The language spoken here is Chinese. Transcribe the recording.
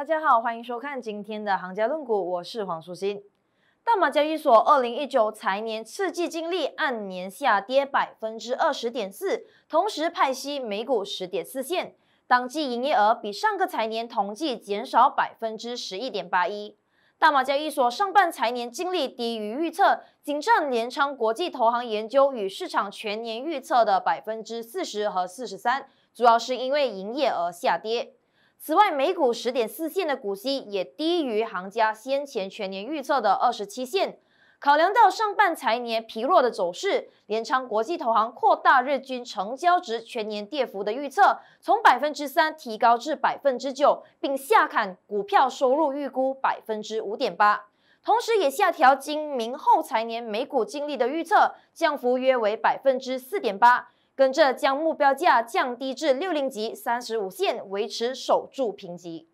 大家好，欢迎收看今天的《行家论股》，我是黄淑欣。大马交易所二零一九财年刺激经利按年下跌百分之二十点四，同时派息每股十点四线，当季营业额比上个财年同季减少百分之十一点八一。大马交易所上半财年净利低于预测，仅占联昌国际投行研究与市场全年预测的百分之四十和四十三，主要是因为营业额下跌。此外，每股十点四线的股息也低于行家先前全年预测的二十七线。考量到上半财年疲弱的走势，联昌国际投行扩大日均成交值全年跌幅的预测，从百分之三提高至百分之九，并下砍股票收入预估百分之五点八，同时也下调今明后财年每股净利的预测，降幅约为百分之四点八。跟着将目标价降低至六零级三十五线，维持守住评级。